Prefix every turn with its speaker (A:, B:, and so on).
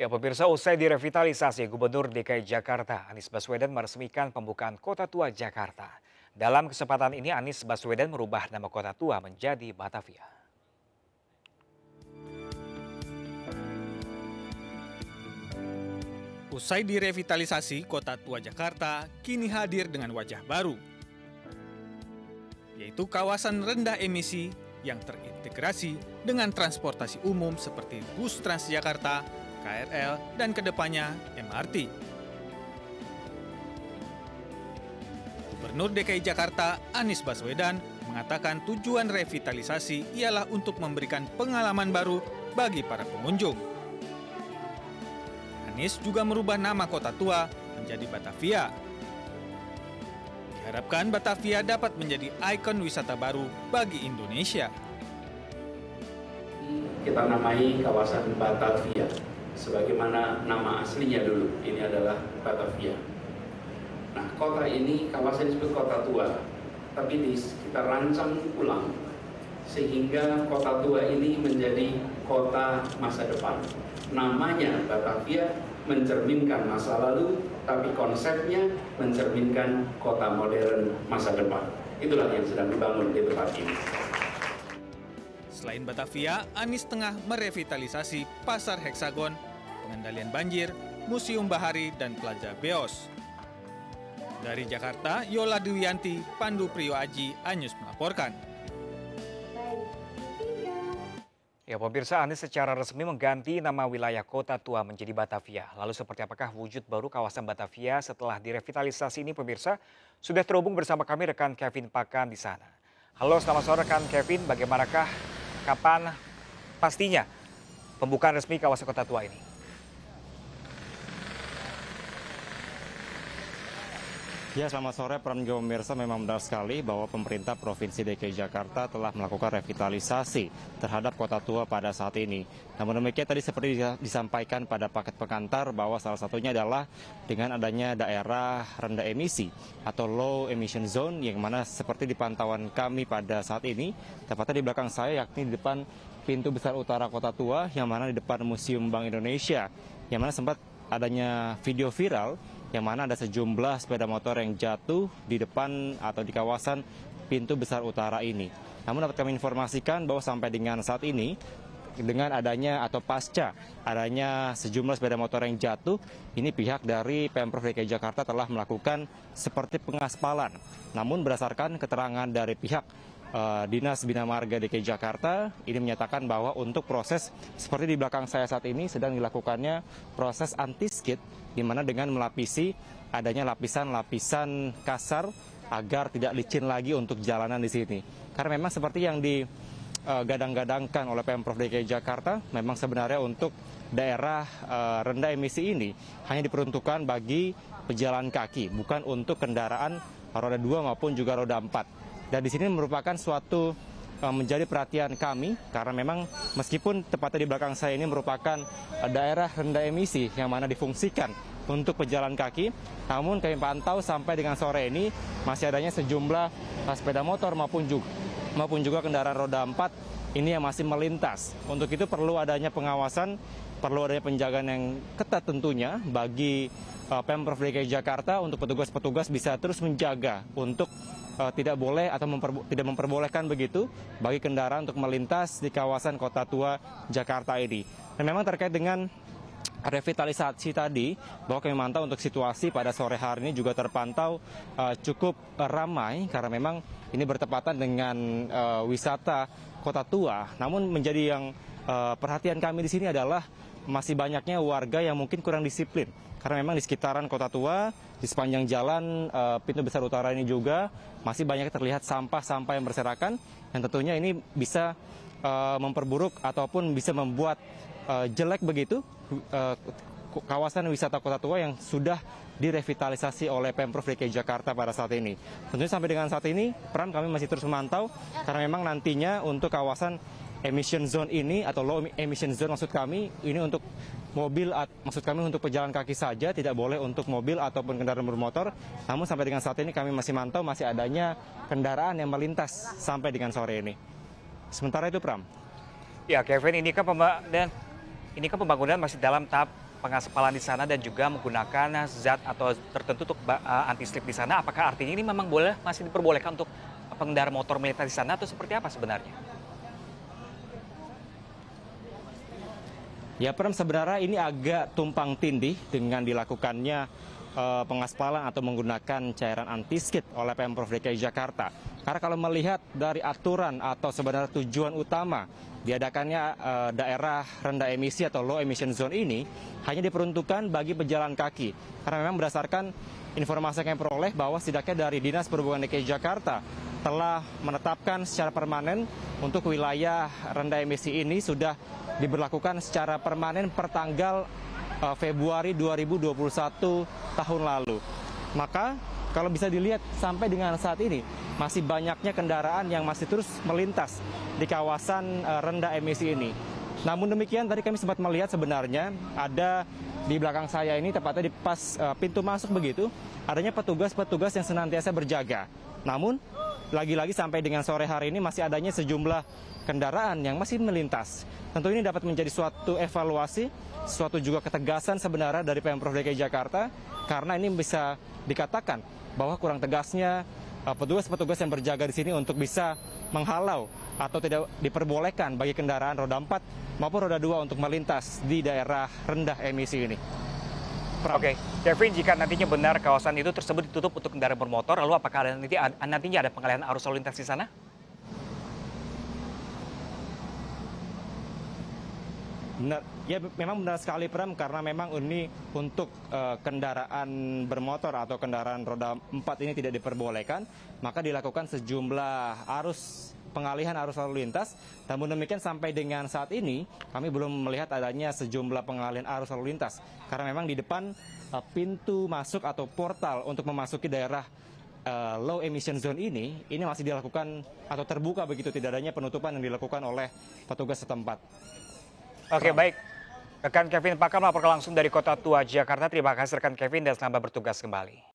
A: Ya pemirsa usai direvitalisasi Gubernur DKI Jakarta Anies Baswedan meresmikan pembukaan Kota Tua Jakarta. Dalam kesempatan ini Anies Baswedan merubah nama Kota Tua
B: menjadi Batavia. Usai direvitalisasi Kota Tua Jakarta kini hadir dengan wajah baru. Yaitu kawasan rendah emisi yang terintegrasi dengan transportasi umum seperti bus Transjakarta KRL, dan kedepannya MRT. Gubernur DKI Jakarta Anies Baswedan mengatakan tujuan revitalisasi ialah untuk memberikan pengalaman baru bagi para pengunjung. Anies juga merubah nama kota tua menjadi Batavia. Diharapkan Batavia dapat menjadi ikon wisata baru bagi Indonesia kita namai kawasan Batavia
C: sebagaimana nama aslinya dulu ini adalah Batavia nah kota ini kawasan disebut kota tua tapi di, kita rancang ulang sehingga kota tua ini menjadi kota masa depan namanya Batavia mencerminkan masa lalu tapi konsepnya mencerminkan kota modern masa depan itulah yang sedang dibangun di tempat ini
B: Selain Batavia, Anies tengah merevitalisasi pasar heksagon pengendalian banjir, Museum Bahari, dan Plaza Beos. Dari Jakarta, Yola Dewianti, Pandu Priyo Aji, Anyus melaporkan.
A: Ya, pemirsa Anies secara resmi mengganti nama wilayah Kota Tua menjadi Batavia. Lalu seperti apakah wujud baru kawasan Batavia setelah direvitalisasi ini pemirsa? Sudah terhubung bersama kami rekan Kevin Pakan di sana. Halo, selamat sore rekan Kevin. Bagaimanakah kapan pastinya pembukaan resmi kawasan Kota Tua ini?
C: Ya, selamat sore Pramjo Mirsa. Memang benar sekali bahwa pemerintah Provinsi DKI Jakarta telah melakukan revitalisasi terhadap kota tua pada saat ini. Namun demikian tadi seperti disampaikan pada paket pengantar bahwa salah satunya adalah dengan adanya daerah rendah emisi atau low emission zone yang mana seperti di pantauan kami pada saat ini, tepatnya di belakang saya yakni di depan pintu besar utara kota tua yang mana di depan Museum Bank Indonesia yang mana sempat adanya video viral yang mana ada sejumlah sepeda motor yang jatuh di depan atau di kawasan pintu besar utara ini. Namun dapat kami informasikan bahwa sampai dengan saat ini dengan adanya atau pasca adanya sejumlah sepeda motor yang jatuh, ini pihak dari Pemprov DKI Jakarta telah melakukan seperti pengaspalan. Namun berdasarkan keterangan dari pihak Eh, Dinas Bina Marga DKI Jakarta ini menyatakan bahwa untuk proses seperti di belakang saya saat ini sedang dilakukannya proses anti-skid di mana dengan melapisi adanya lapisan-lapisan kasar agar tidak licin lagi untuk jalanan di sini. Karena memang seperti yang digadang-gadangkan eh, oleh Pemprov DKI Jakarta, memang sebenarnya untuk daerah eh, rendah emisi ini hanya diperuntukkan bagi pejalan kaki, bukan untuk kendaraan roda 2 maupun juga roda 4. Dan di sini merupakan suatu e, menjadi perhatian kami karena memang meskipun tepatnya di belakang saya ini merupakan e, daerah rendah emisi yang mana difungsikan untuk pejalan kaki, namun kami pantau sampai dengan sore ini masih adanya sejumlah e, sepeda motor maupun juga maupun juga kendaraan roda 4 ini yang masih melintas. Untuk itu perlu adanya pengawasan, perlu adanya penjagaan yang ketat tentunya bagi Pemprov DKI Jakarta untuk petugas-petugas bisa terus menjaga untuk Eh, tidak boleh atau tidak memperbolehkan begitu bagi kendaraan untuk melintas di kawasan Kota Tua Jakarta ini. Dan memang terkait dengan revitalisasi tadi bahwa kami mantau untuk situasi pada sore hari ini juga terpantau uh, cukup ramai karena memang ini bertepatan dengan uh, wisata kota tua. Namun menjadi yang uh, perhatian kami di sini adalah masih banyaknya warga yang mungkin kurang disiplin. Karena memang di sekitaran kota tua, di sepanjang jalan uh, pintu besar utara ini juga masih banyak terlihat sampah-sampah yang berserakan. yang tentunya ini bisa uh, memperburuk ataupun bisa membuat uh, jelek begitu uh, kawasan wisata Kota Tua yang sudah direvitalisasi oleh Pemprov DKI Jakarta pada saat ini. Tentunya sampai dengan saat ini peran kami masih terus memantau karena memang nantinya untuk kawasan emission zone ini atau low emission zone maksud kami ini untuk mobil maksud kami untuk pejalan kaki saja tidak boleh untuk mobil ataupun kendaraan bermotor. Namun sampai dengan saat ini kami masih mantau masih adanya kendaraan yang melintas sampai dengan sore ini. Sementara itu Pram.
A: Ya Kevin ini kan pembangunan ini kan pembangunan masih dalam tahap pengaspalan di sana dan juga menggunakan zat atau tertentu untuk eh, anti slip di sana. Apakah artinya ini memang boleh masih diperbolehkan untuk pengendara motor militer di sana atau seperti apa sebenarnya?
C: Ya Prem sebenarnya ini agak tumpang tindih dengan dilakukannya uh, pengaspalan atau menggunakan cairan anti-skid oleh Pemprov DKI Jakarta. Karena kalau melihat dari aturan atau sebenarnya tujuan utama diadakannya uh, daerah rendah emisi atau low emission zone ini hanya diperuntukkan bagi pejalan kaki. Karena memang berdasarkan informasi yang peroleh bahwa setidaknya dari Dinas Perhubungan DKI Jakarta telah menetapkan secara permanen untuk wilayah rendah emisi ini sudah diberlakukan secara permanen pertanggal uh, eh, Februari 2021 tahun lalu. Maka kalau bisa dilihat sampai dengan saat ini masih banyaknya kendaraan yang masih terus melintas di kawasan uh, rendah emisi ini. Namun demikian tadi kami sempat melihat sebenarnya ada di belakang saya ini tepatnya di pas uh, pintu masuk begitu adanya petugas-petugas yang senantiasa berjaga. Namun lagi-lagi sampai dengan sore hari ini masih adanya sejumlah kendaraan yang masih melintas. Tentu ini dapat menjadi suatu evaluasi, suatu juga ketegasan sebenarnya dari Pemprov DKI Jakarta karena ini bisa dikatakan bahwa kurang tegasnya eh, petugas-petugas yang berjaga di sini untuk bisa menghalau atau tidak diperbolehkan bagi kendaraan roda 4 maupun roda 2 untuk melintas di daerah
A: rendah emisi ini. Oke, okay. Jeffrey, jika nantinya benar kawasan itu tersebut ditutup untuk kendaraan bermotor, lalu apakah nantinya ada pengalihan arus lalu lintas di sana? Benar, ya memang benar sekali
C: Pram karena memang ini untuk uh, kendaraan bermotor atau kendaraan roda 4 ini tidak diperbolehkan, maka dilakukan sejumlah arus pengalihan arus lalu lintas. Namun demikian sampai dengan saat ini kami belum melihat adanya sejumlah pengalihan arus lalu lintas karena memang di depan uh, pintu masuk atau portal untuk memasuki daerah uh, low emission zone ini ini masih dilakukan atau terbuka begitu tidak adanya
A: penutupan yang dilakukan oleh petugas setempat. Oke, baik. Rekan Kevin Pakam melaporkan langsung dari Kota Tua, Jakarta. Terima kasih rekan Kevin dan selamat bertugas kembali.